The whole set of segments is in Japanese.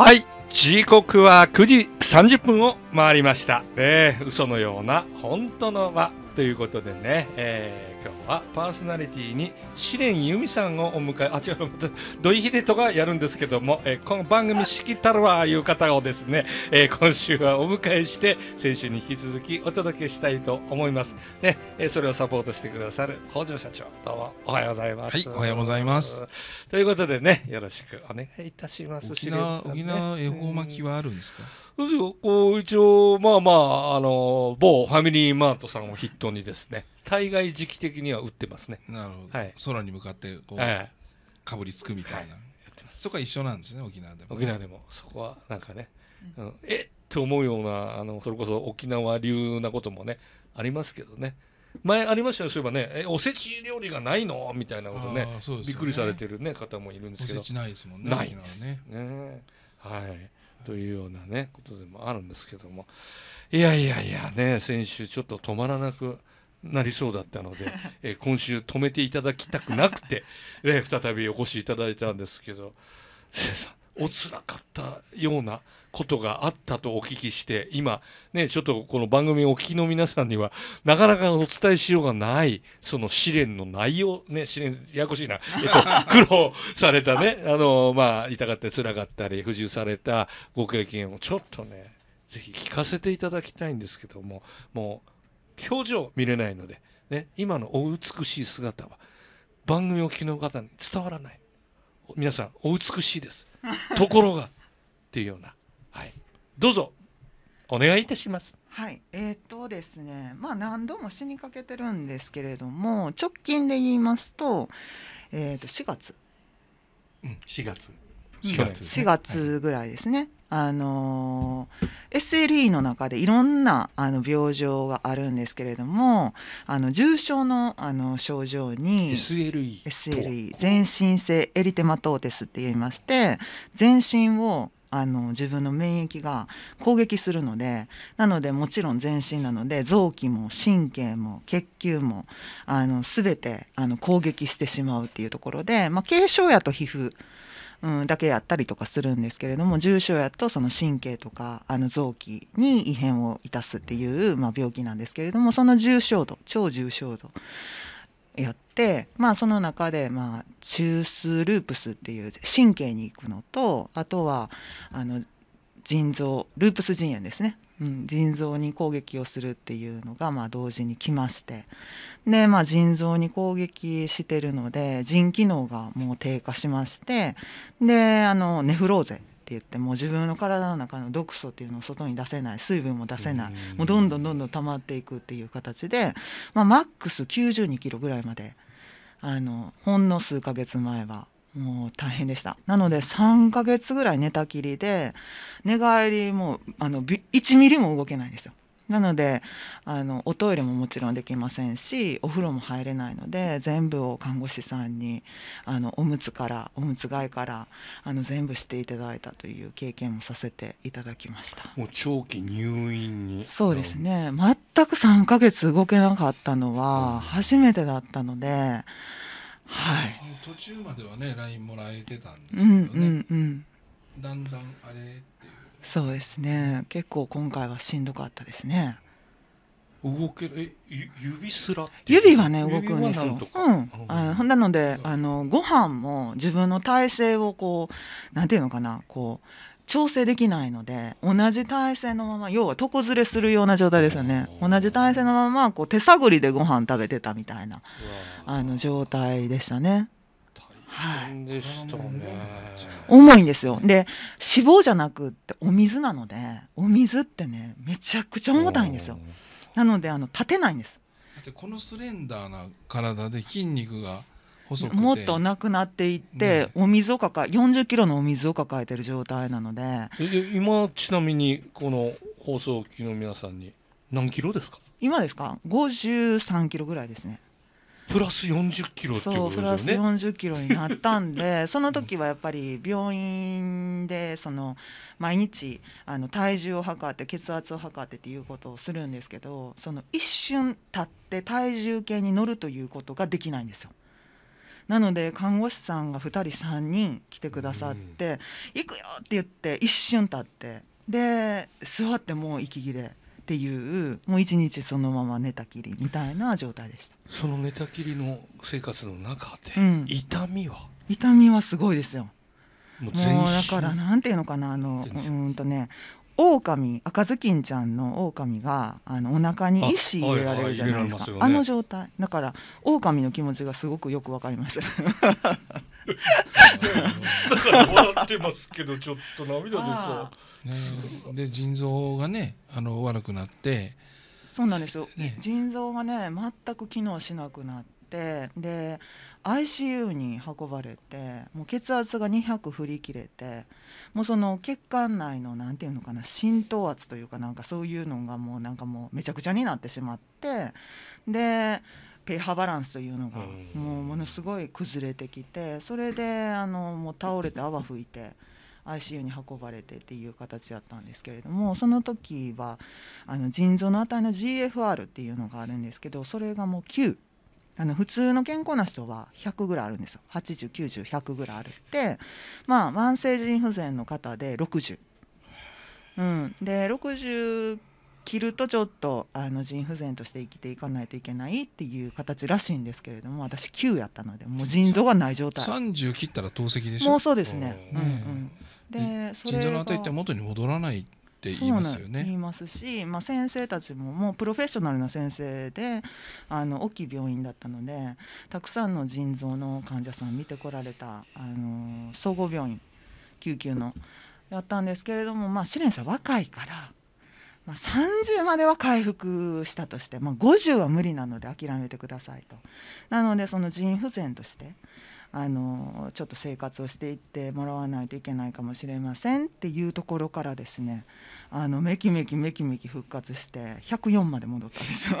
はい。時刻は9時30分を回りました。ね、嘘のような本当の輪ということでね、えー今日はパーソナリティに試練由美さんをお迎えあ違う土井秀人がやるんですけども、えこの番組「しきたるわ」いう方をですね、えー、今週はお迎えして先週に引き続きお届けしたいと思います、ねえー、それをサポートしてくださる北条社長どうもおはようございます、はい、おはようございますということでねよろしくお願いいたします沖縄,、ね、沖縄恵方巻きはあるんですか、ですよこう一応まあまああの某ファミリーマートさんを筆頭にですね大概時期的には打ってますねなるほど、はい、空に向かってこう、かぶりつくみたいな、はい、そこは一緒なんですね沖縄でも、ね、沖縄でもそこはなんかね、うん、えって思うようなあのそれこそ沖縄流なこともねありますけどね前ありましたよそういえばねえおせち料理がないのみたいなことね、ね、びっくりされてる、ね、方もいるんですけどおせちないですもんねないね、ね、はいというようなねことでもあるんですけどもいやいやいやね先週ちょっと止まらなくなりそうだったので、え今週止めていただきたくなくて、ね、再びお越しいただいたんですけどおつらかったようなことがあったとお聞きして今ねちょっとこの番組をお聞きの皆さんにはなかなかお伝えしようがないその試練の内容ね試練ややこしいな、えっと、苦労されたねあのまあ痛かったつらかったり不自由されたご経験をちょっとねぜひ聞かせていただきたいんですけどももう表情見れないので、ね、今のお美しい姿は番組を聞きの方に伝わらない皆さんお美しいですところがっていうようなはい、どうぞお願いいたします。はい、えー、っとですね、まあ何度も死にかけてるんですけれども、直近で言いますと、えー、っと4月、うん、4月、4月、ね、4月ぐらいですね。はい、あの SLE の中でいろんなあの病状があるんですけれども、あの重症のあの症状に SLE、SLE 全身性エリテマトーテスって言いまして、全身をあの自分の免疫が攻撃するのでなのでもちろん全身なので臓器も神経も血球もあの全てあの攻撃してしまうっていうところで、まあ、軽症やと皮膚うん、だけやったりとかするんですけれども重症やとその神経とかあの臓器に異変をいたすっていう、まあ、病気なんですけれどもその重症度超重症度やってまあその中でまあ中枢ループスっていう神経に行くのとあとはあの腎臓ループス腎炎ですね、うん、腎臓に攻撃をするっていうのがまあ同時に来ましてで、まあ、腎臓に攻撃してるので腎機能がもう低下しましてであのネフローゼ言っても自分の体の中の毒素っていうのを外に出せない水分も出せないもうどんどんどんどん溜まっていくっていう形で、まあ、マックス92キロぐらいまであのほんの数ヶ月前はもう大変でしたなので3ヶ月ぐらい寝たきりで寝返りもあの1ミリも動けないんですよなのであのおトイレももちろんできませんしお風呂も入れないので全部を看護師さんにあのおむつからおむつ替えからあの全部していただいたという経験もさせていただきましたもう長期入院にそうですね全く3ヶ月動けなかったのは初めてだったので。はい、途中まではね LINE もらえてたんですけどね、うんうんうん、だんだんあれそうですね結構今回はしんどかったですね動けえ指すら指はね動くんですよ。うん、あなので、あのご飯も自分の体勢をこうなんていうのかなこう調整できないので同じ体勢のまま要は床ずれするような状態ですよね同じ体勢のままこう手探りでご飯食べてたみたいなあの状態でしたね。変でしたね。重いんですよ。で脂肪じゃなくってお水なのでお水ってねめちゃくちゃ重たいんですよ。なのであの立てないんです。だってこのスレンダーな体で筋肉がもっとなくなっていって、ね、お水を抱え40キロのお水を抱えてる状態なので今ちなみにこの放送機の皆さんに何キロですか今ですか53キロぐらいですねプラス40キロってことですよね。プラス40キロになったんで その時はやっぱり病院でその毎日あの体重を測って血圧を測ってっていうことをするんですけどその一瞬たって体重計に乗るということができないんですよ。なので看護師さんが2人3人来てくださって「行くよ!」って言って一瞬たってで座ってもう息切れっていうもう一日そのまま寝たきりみたいな状態でしたその寝たきりの生活の中で、うん、痛みは痛みはすごいですよもうだからなんていうのかなあのうんとね狼赤ずきんちゃんの狼があのお腹に石入れられるじゃないですかあはいはいすね、あの状態だから狼の気持ちがすごくよくわかりますだから笑ってますけどちょっと涙でさ、う。ね、で腎臓がねあの悪くなってそうなんですよ、ね、腎臓がね全く機能しなくなってで ICU に運ばれてもう血圧が200振り切れてもうその血管内のなんていうのかな浸透圧というかなんかそういうのがもうなんかもうめちゃくちゃになってしまってでペーハバランスというのがもうものすごい崩れてきてそれであのもう倒れて泡吹いて ICU に運ばれてっていう形だったんですけれどもその時はあの腎臓の値の GFR っていうのがあるんですけどそれがもう9。あの普通の健康な人は100ぐらいあるんですよ8090100ぐらいあるってまあ慢性腎不全の方で60。うん、で着るとちょっとあの腎不全として生きていかないといけないっていう形らしいんですけれども私9やったのでもう腎臓がない状態30切ったら透析でしょもうそうですね、うんうん、で腎臓の値って元に戻らないって言いますよね。言いますし、まあ、先生たちももうプロフェッショナルな先生であの大きい病院だったのでたくさんの腎臓の患者さん見てこられたあの総合病院救急のやったんですけれども、まあ、試練さん若いからまあ、30までは回復したとして、まあ、50は無理なので諦めてくださいと。なのでその腎不全としてあのちょっと生活をしていってもらわないといけないかもしれませんっていうところからですねあのめきめきめきめき復活して104まで戻ったんですよ。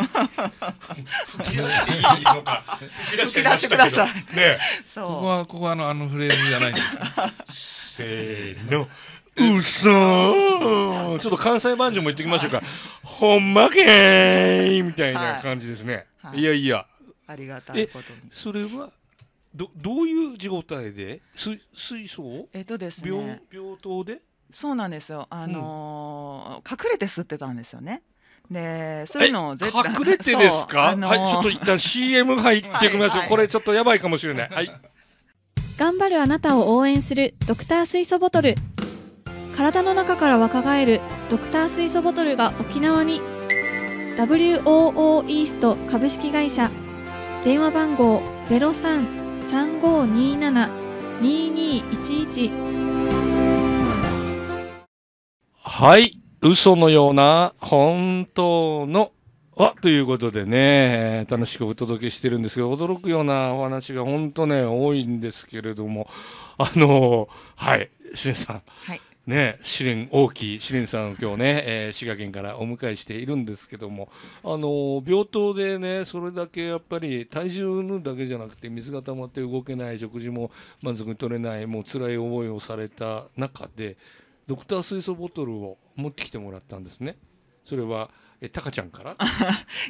吹き出してしください。ねここはここはあのあのフレーズじゃないんです。せーの。うそちょっと関西バージョンも言ってきましょうか。ほんまけーみたいな感じですね。はい、いやいや。ありがたいことに。それは、ど、どういう状態体で水、水素をえっとですね。病棟でそうなんですよ。あのーうん、隠れて吸ってたんですよね。で、そういうのを絶対隠れてですか、あのー、はい、ちょっと一旦 CM 入ってきますよ。はいはい、これちょっとやばいかもしれない。はい。頑張るあなたを応援するドクター水素ボトル。体の中から若返るドクター水素ボトルが沖縄に WOO イースト株式会社電話番号0335272211はい嘘のような本当のは、ということでね楽しくお届けしてるんですけど驚くようなお話が本当ね多いんですけれどもあのはいしんさん、はいね、試練大きい試練さんを今日ね、えー、滋賀県からお迎えしているんですけども、あのー、病棟でねそれだけやっぱり体重のだけじゃなくて水が溜まって動けない食事も満足に取れないもう辛い思いをされた中でドクター水素ボトルを持ってきてもらったんですね。それはえタカちゃんから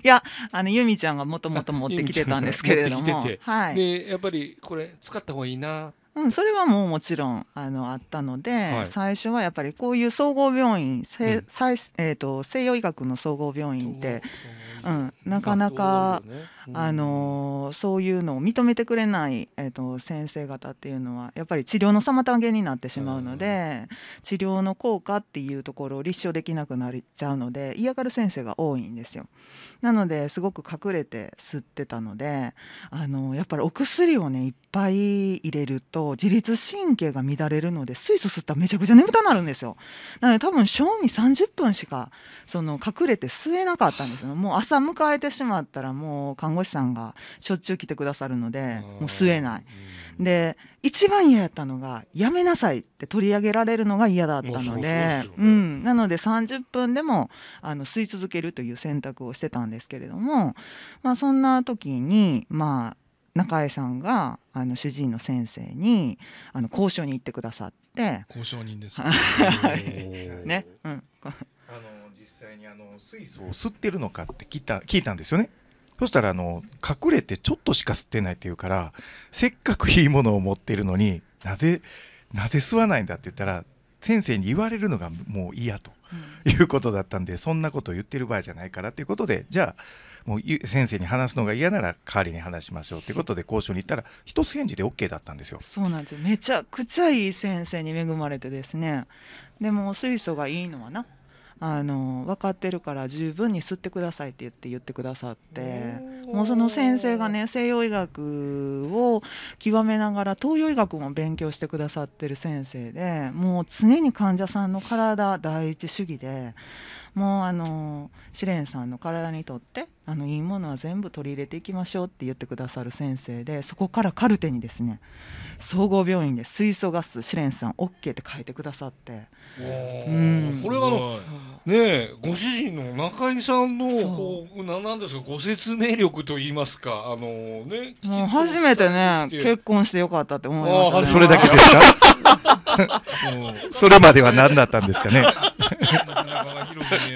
いやあの由美ちゃんがもともと持ってきてたんですけれども、はい、でやっぱりこれ使った方がいいなうん、それはもうもちろんあのあったので、はい、最初はやっぱりこういう総合病院うん、えーと、と西洋医学の総合病院ってうん、なかなか、ねうん、あのそういうのを認めてくれない、えーと、先生方っていうのはやっぱり治療の妨げになってしまうので、治療の効果っていうところを立証できなくなっちゃうので嫌がる先生が多いんですよ。なのですごく隠れて吸ってたのであのやっぱりお薬をねいっぱい入れると自律神経が乱れるので水素吸ったらめちゃくちゃ眠たなるんですよ。なので多分賞味30分しかその隠れて吸えなかったんですよ。もう迎えてしまったらもう看護師さんがしょっちゅう来てくださるのでもう吸えない、うん、で一番嫌やったのがやめなさいって取り上げられるのが嫌だったので、なので30分でもあの吸い続けるという選択をしてたんですけれども、まあ、そんな時にまあ中江さんがあの主治医の先生にあの交渉に行ってくださって交渉人ですね ね、うん際にあの水素を吸ってるのかって聞いた聞いたんですよね。そしたらあの隠れてちょっとしか吸ってないっていうからせっかくいいものを持ってるのになぜなぜ吸わないんだって言ったら先生に言われるのがもう嫌ということだったんで、そんなことを言ってる場合じゃないからということでじゃあもう先生に話すのが嫌なら代わりに話しましょうということで交渉に行ったら一つ返事で OK だったんですよ。そうなんですよめちゃくちゃいい先生に恵まれてですねでも水素がいいのはなあの分かってるから十分に吸ってくださいって言って言ってくださってもうその先生がね西洋医学を極めながら東洋医学も勉強してくださってる先生でもう常に患者さんの体第一主義でもうあの試練さんの体にとってあのいいものは全部取り入れていきましょうって言ってくださる先生でそこからカルテにですね総合病院で水素ガス試練さん OK って書いてくださって、うん、これはあのねご主人の中井さんのこうなんですかご説明力といいますかあのね初めてね結婚してよかったって思いました、ね、それだけですか それまでは何だったんですかね。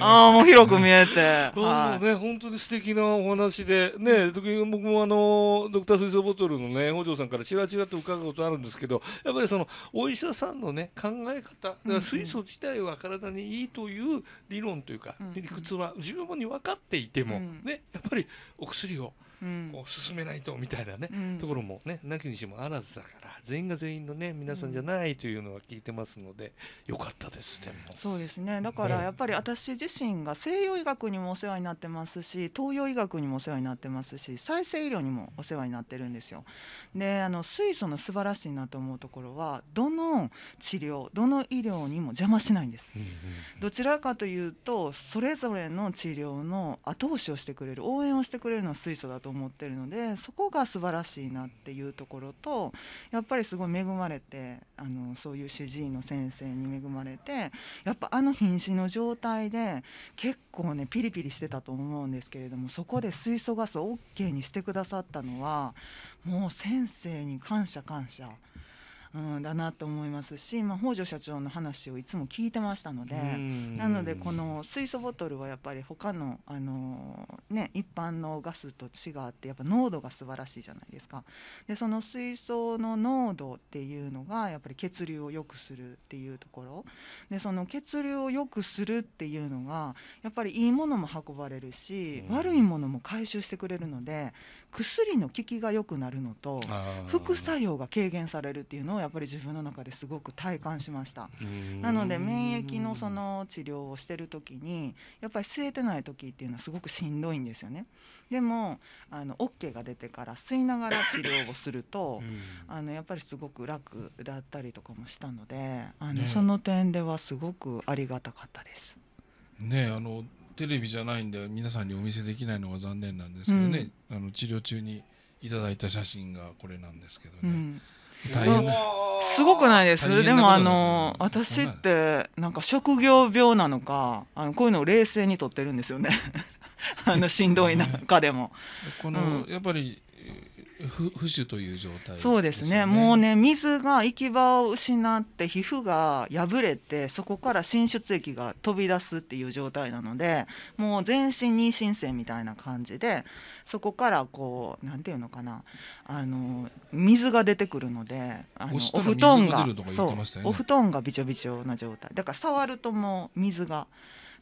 ああ、もう広く見えて。そん、ね、本当に素敵なお話で、ね、時僕もあの、ドクター水素ボトルのね、北条さんからちらちらと伺うことあるんですけど、やっぱりその、お医者さんのね、考え方、水素自体は体にいいという理論というか、理屈は十分に分かっていても、ね、やっぱりお薬をこう進めないとみたいなね、うん、ところもねなきにしもあらずだから全員が全員のね皆さんじゃないというのは聞いてますので、よかったですでもそうですねだからやっぱり私自身が西洋医学にもお世話になってますし東洋医学にもお世話になってますし再生医療にもお世話になってるんですよ。であの水素の素晴らしいなと思うところはどの治療どの医療にも邪魔しないんです。どちらかというとそれぞれの治療の後押しをしてくれる応援をしてくれるのは水素だとと思ってるのでそこが素晴らしいなっていうところとやっぱりすごい恵まれてあのそういう主治医の先生に恵まれてやっぱあの瀕死の状態で結構ねピリピリしてたと思うんですけれどもそこで水素ガスを OK にしてくださったのはもう先生に感謝感謝。うん、だなと思いますし、まあ、北条社長の話をいつも聞いてましたのでなのでこの水素ボトルはやっぱり他のあのね一般のガスと違ってやっぱ濃度が素晴らしいじゃないですかでその水素の濃度っていうのがやっぱり血流を良くするっていうところでその血流を良くするっていうのがやっぱりいいものも運ばれるし悪いものも回収してくれるので薬の効きが良くなるのと副作用が軽減されるっていうのをやっぱり自分の中ですごく体感しましたなので免疫のその治療をしてる時にやっぱり吸えてない時っていうのはすごくしんどいんですよねでもあの OK が出てから吸いながら治療をするとあのやっぱりすごく楽だったりとかもしたのであの、その点ではすごくありがたかったです。ねあのテレビじゃないんで皆さんにお見せできないのが残念なんですけどね、うん、あの治療中にいただいた写真がこれなんですけどね。うん大変すごくないですでもあの私ってなんか職業病なのかあのこういうのを冷静に撮ってるんですよね あのしんどい中でも。この、うん、やっぱり不不死という状態、ね、そうですねもうね水が行き場を失って皮膚が破れてそこから浸出液が飛び出すっていう状態なのでもう全身妊娠性みたいな感じでそこからこうなんていうのかなあの水が出てくるのであのお布団が、ね、お布団がびちょびちょな状態だから触るともう水が。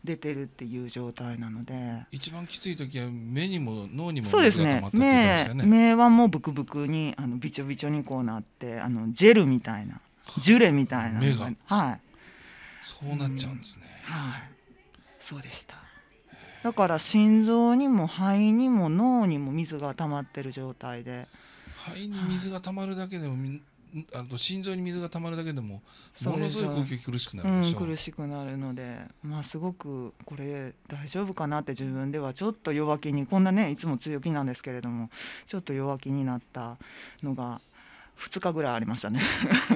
出てるっていう状態なので一番きつい時は目にも脳にもそうですね目目はもうブクブクにあのびちょびちょにこうなってあのジェルみたいなジュレみたいな目がはいそうなっちゃうんですね、うん、はいそうでしただから心臓にも肺にも脳にも水が溜まってる状態で肺に水が溜まるだけでも、はい、あの心臓に水がたまるだけでもものすごい呼吸苦しくなるでしょ、うん、苦しくなるので、まあ、すごくこれ大丈夫かなって自分ではちょっと弱気にこんなねいつも強気なんですけれどもちょっと弱気になったのが2日ぐらいありましたね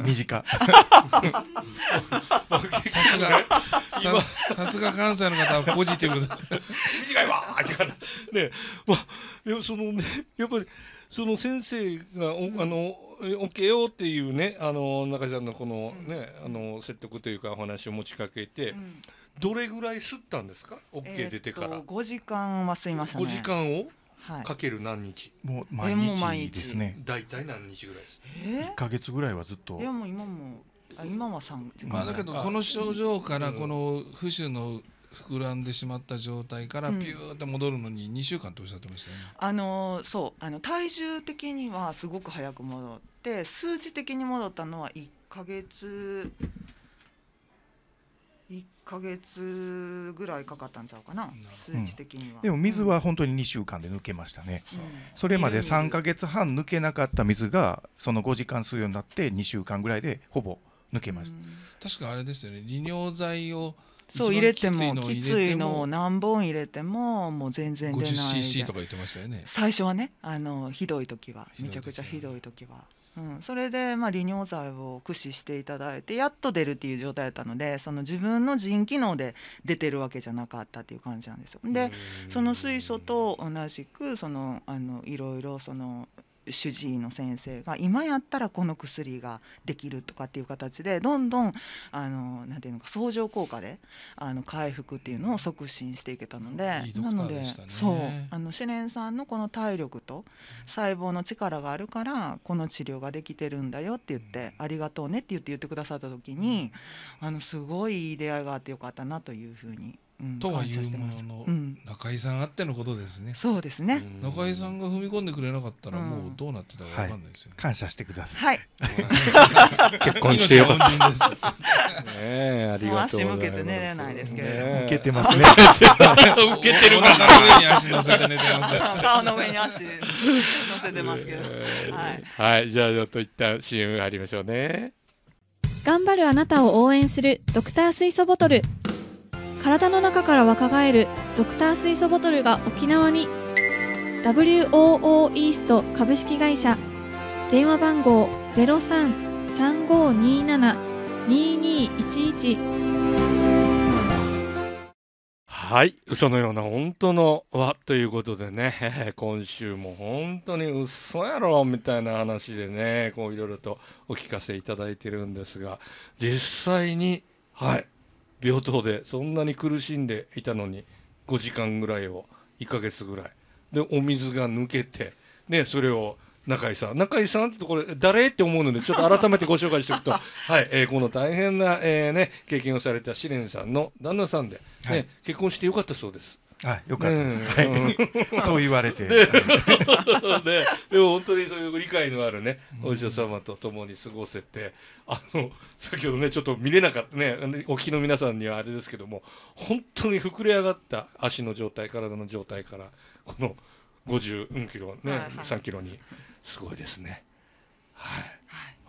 短 さすがさすが関西の方はポジティブだ 短いわーってからねまでもそのねやっぱりその先生がお、うん、あの OK よっていうねあの中ちゃんのこのね、うん、あの説得というかお話を持ちかけて、うん、どれぐらい吸ったんですか OK 出てから、五時間は吸いましたね時間をかける何日、はい、もう毎日ですね大体何日ぐらいです一、えー、ヶ月ぐらいはずっといやもう今もあ今は三まあだけどこの症状からこの浮腫の膨らんでしまった状態からピューって戻るのに2週間とおっしゃってましたよね。うん、あのそうあの体重的にはすごく早く戻って数字的に戻ったのは1か月1か月ぐらいかかったんちゃうかな数値的には、うん、でも水は本当に2週間で抜けましたね、うん、それまで3か月半抜けなかった水がその5時間吸うようになって2週間ぐらいでほぼ抜けました、確かあれですよね利尿剤をそう入れてもきついのを何本入れてももう全然出ない 50cc とか言ってましたよね最初はねあのひどい時はめちゃくちゃひどい時は。うん、それで、まあ、利尿剤を駆使していただいてやっと出るっていう状態だったのでその自分の腎機能で出てるわけじゃなかったっていう感じなんですよ。でその水素と同じくそのあのいろいろその主治医の先生が今やったらこの薬ができるとかっていう形でどんどんあのなんていうのか相乗効果であの回復っていうのを促進していけたので、なのでそうあのシレンさんのこの体力と細胞の力があるからこの治療ができてるんだよって言って、ありがとうねって言って言ってくださった時に、あのすごいいい出会いがあってよかったなというふうにとはいうものの、うん、中井さんあってのことですねそうですね中井さんが踏み込んでくれなかったらもうどうなってたかわかんないですよ、ねはい、感謝してください、はい、結婚してよかったねありがとうございます足向けて寝れないですけど、向けてますね向けてる上に足乗せて寝てます 顔の上に足乗せてますけど、はい、はい、じゃあちょっと一旦 CM 入りましょうね頑張るあなたを応援するドクター水素ボトル体の中から若返るドクター水素ボトルが沖縄に WOO イースト株式会社電話番号0335272211はい嘘のような本当のはということでね 今週も本当に嘘やろみたいな話でねこういろいろとお聞かせいただいてるんですが実際にはい病棟でそんなに苦しんでいたのに5時間ぐらいを1か月ぐらいでお水が抜けてでそれを中井さん中井さんってところ誰って思うのでちょっと改めてご紹介しておくと、はいえー、この大変な、えーね、経験をされた試練さんの旦那さんでね、ね、はい、結婚してよかったそうです。あよかったです、ね、はい、そう言われて、で,、ね、でも本当にそういう理解のあるねお医者様と共に過ごせてあの先ほどねちょっと見れなかったねお聞きの皆さんにはあれですけども本当に膨れ上がった足の状態体の状態からこの54キロね、3キロにすごいですねはい。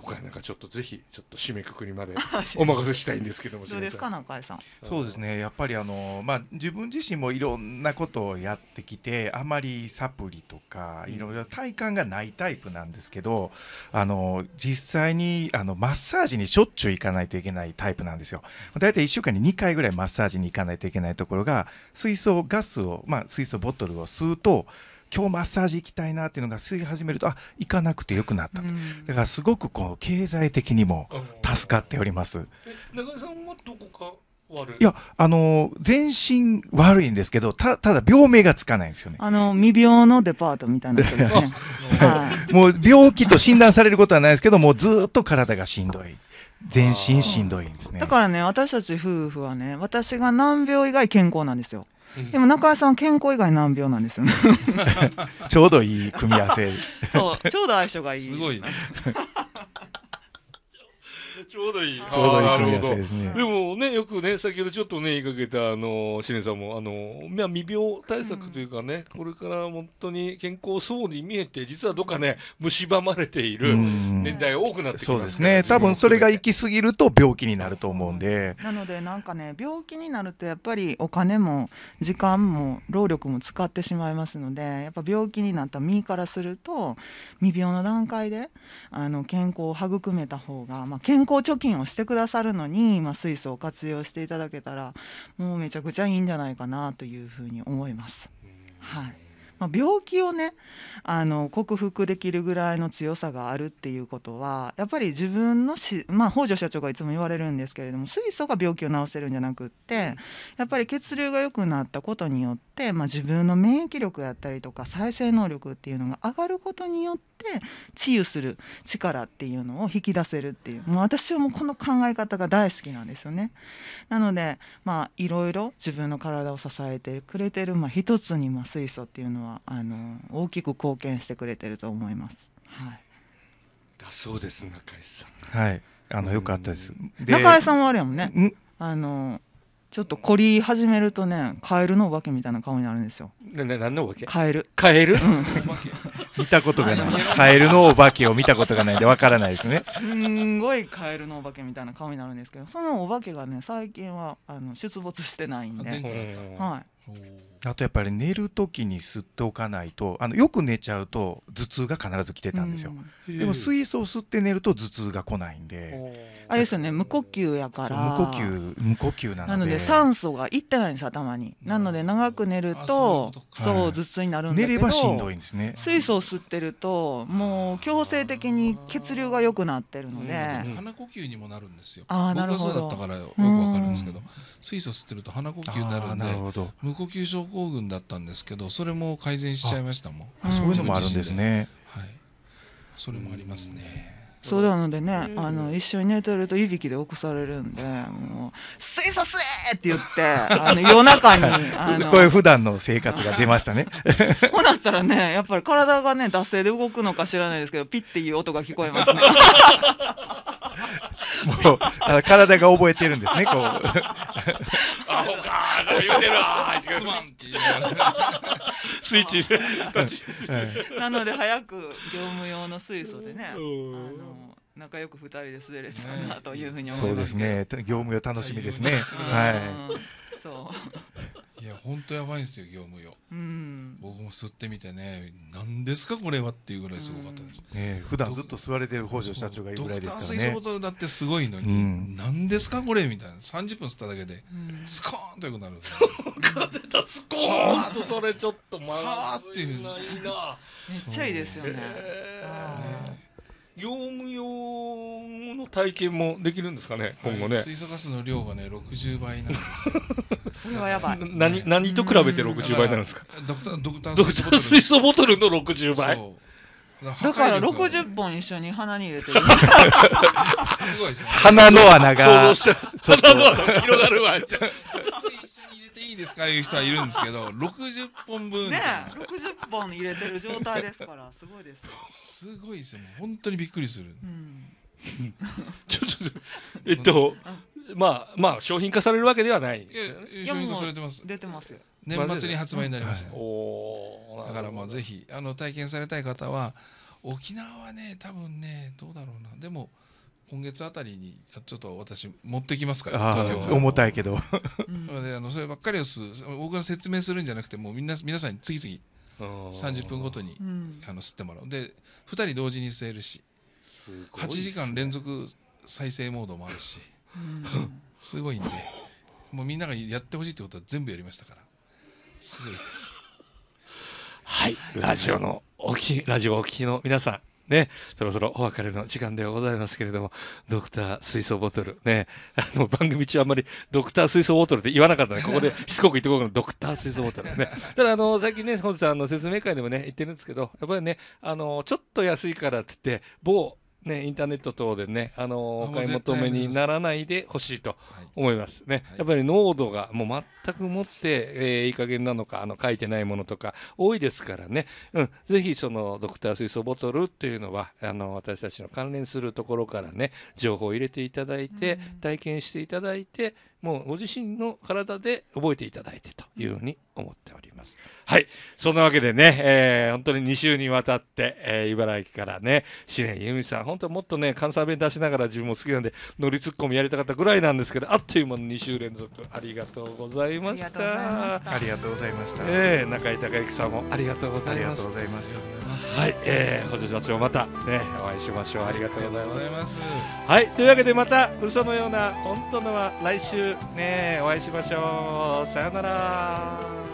回なんかちょっとぜひちょっと締めくくりまでお任せしたいんですけどもどうですか中井さんそうですねやっぱりあのまあ自分自身もいろんなことをやってきてあまりサプリとかいろいろ体感がないタイプなんですけど、あの実際にあのマッサージにしょっちゅう行かないといけないタイプなんですよ大体1週間に2回ぐらいマッサージに行かないといけないところが水素ガスをまあ水素ボトルを吸うと今日マッサージ行きたいなっていうのが吸い始めるとあ行かなくてよくなったと、だからすごくこう経済的にも助かっております。中井さんはどこかいや、あの全身悪いんですけど、た、ただ病名がつかないんですよね。あの、未病のデパートみたいな人ですね。もう病気と診断されることはないですけど、もうずっと体がしんどい。全身しんどいんですね。だからね、私たち夫婦はね、私が難病以外健康なんですよ。でも中谷さん健康以外難病なんですよね ちょうどいい組み合わせそうちょうど相性がいいすごい、ちょうどいい。ちょうどいい組み合わせですね。でもね、よくね、先ほどちょっとね、言いかけた、あの、しねさんも、あの、まあ、未病対策というかね、これから本当に健康そうに見えて、実はどっかね、蝕まれている年代多くなってきます、ね、そうですね。多分それが行き過ぎると病気になると思うんで。なので、なんかね、病気になると、やっぱりお金も、時間も、労力も使ってしまいますので、やっぱ病気になった身からすると、未病の段階で、あの、健康を育めた方が、まあ、健康貯金をしてくださるのに、まあ、水素を活用していただけたらもうめちゃくちゃいいんじゃないかなというふうに思います。はいまあ、病気をねあの克服できるぐらいの強さがあるっていうことはやっぱり自分のし、まあ、北条社長がいつも言われるんですけれども水素が病気を治せるんじゃなくってやっぱり血流が良くなったことによって、まあ、自分の免疫力やったりとか再生能力っていうのが上がることによっ治癒する力っていうのを引き出せるっていうもう私はもうこの考え方が大好きなんですよね。なのでまあいろいろ自分の体を支えてくれてる、まあ、一つにまあ水素っていうのはあの大きく貢献してくれてると思います。はい、だそうです中井さん。はいあのよかったです。で中井さんはあれやもんね。んあのちょっと凝り始めるとね、カエルのお化けみたいな顔になるんですよ。な、な、なのお化け。カエル。カエル。うん、見たことがないカエルのお化けを見たことがないんでわからないですねすんごいカエルのお化けみたいな顔になるんですけどそのお化けがね最近はあの出没してないんで、はい、あとやっぱり寝る時に吸っておかないとあのよく寝ちゃうと頭痛が必ず来てたんですよ、うん、でも水素を吸って寝ると頭痛が来ないんであれですよね無呼吸やから無呼吸無呼吸なのでなので酸素がいってないんです頭に、なので長く寝るとそう頭痛になるんだけど、はい、寝ればしんどいんですね水素を吸ってるともう強制的に血流が良くなってるので、うん、鼻呼吸にもなるんですよああなるほどだったからよくですけど、うん、水素吸ってると鼻呼吸になるんで無呼吸症候群だったんですけどそれも改善しちゃいましたもんそういうのもあるんですねはいそれもありますね、そうなのでね、うん、あの一緒に寝てるといびきで起こされるんでもう「水素すえ!」って言って あの夜中にあの こういう普段の生活が出ましたねこうなったらねやっぱり体がね惰性で動くのか知らないですけどピッていう音が聞こえますね もう体が覚えてるんですねこうアホかそう言うてるわすまんっていうスイッチなので早く業務用の水素でね、あの仲良く二人で滑れたらなというふうに思います。そうですね。業務用楽しみですね。はい。そう いや本当やばいんですよ業務用、うん、僕も吸ってみてね何ですかこれはっていうぐらいすごかったです、うんね、普段ずっと吸われてる北条社長がいるぐらいですからね水素ボトルだってすごいのに、うん、何ですかこれみたいな30分吸っただけで、うん、スコーンとよくなるそうか出たスコーンとそれちょっとまずいないなめっちゃいいですよね、ね業務用の体験もできるんですかね、今後ね。水素ガスの量がね、60倍なんですよ。それはやばい。何、何と比べて60倍なんですか。ドクター、ドクター水素ボトルの60倍。だから60本一緒に鼻に入れてる。すごいですね。鼻の穴が。鼻の穴が広がるわ。いいですかいう人はいるんですけど60 本分ね60本入れてる状態ですからすごいですすごいですよ本当にびっくりする、うん、ちょっとえっとまあまあ商品化されるわけではない、ね、商品化されてます出てます年末に発売になりました、はい、だからまあぜひあの体験されたい方は沖縄はね多分ねどうだろうなでも今月あたりにちょっと私持ってきますから重たいけど であのそればっかりです僕が説明するんじゃなくてもうみんな皆さんに次々30分ごとに、あの吸ってもらうで2人同時に吸えるし、8時間連続再生モードもあるし、すごいんでもうみんながやってほしいってことは全部やりましたからすごいですはいラジオのおきラジオお聞きの皆さんね、そろそろお別れの時間でございますけれども、ドクター水素ボトル、ね、あの番組中あんまりドクター水素ボトルって言わなかったので、ここで しつこく言ってこいの、ドクター水素ボトルね。ただ、あの、最近ね、本日あの説明会でもね、言ってるんですけど、やっぱりね、あの、ちょっと安いからって言って、某ね、インターネット等でね、あのお買い求めにならないでほしいと思いますね、やっぱり濃度がもう全くもって、えー、いい加減なのかあの書いてないものとか多いですからね、うん、ぜひそのドクター水素ボトルっていうのはあの私たちの関連するところからね情報を入れていただいて、体験していただいてもうご自身の体で覚えていただいてというふうに思っております。はい、そんなわけでね、えー、本当に2週にわたって、えー、茨城からね、知念由美さん、本当もっとね、関西弁出しながら自分も好きなんで、乗りツッコミやりたかったぐらいなんですけど、あっという間の2週連続ありがとうございました。ありがとうございました。えー、中井孝之さんもありがとうございました。はい、えー、補助社長またね、お会いしましょう。ありがとうございます。いますはい、というわけでまた嘘のような本当のは来週ねお会いしましょうさよなら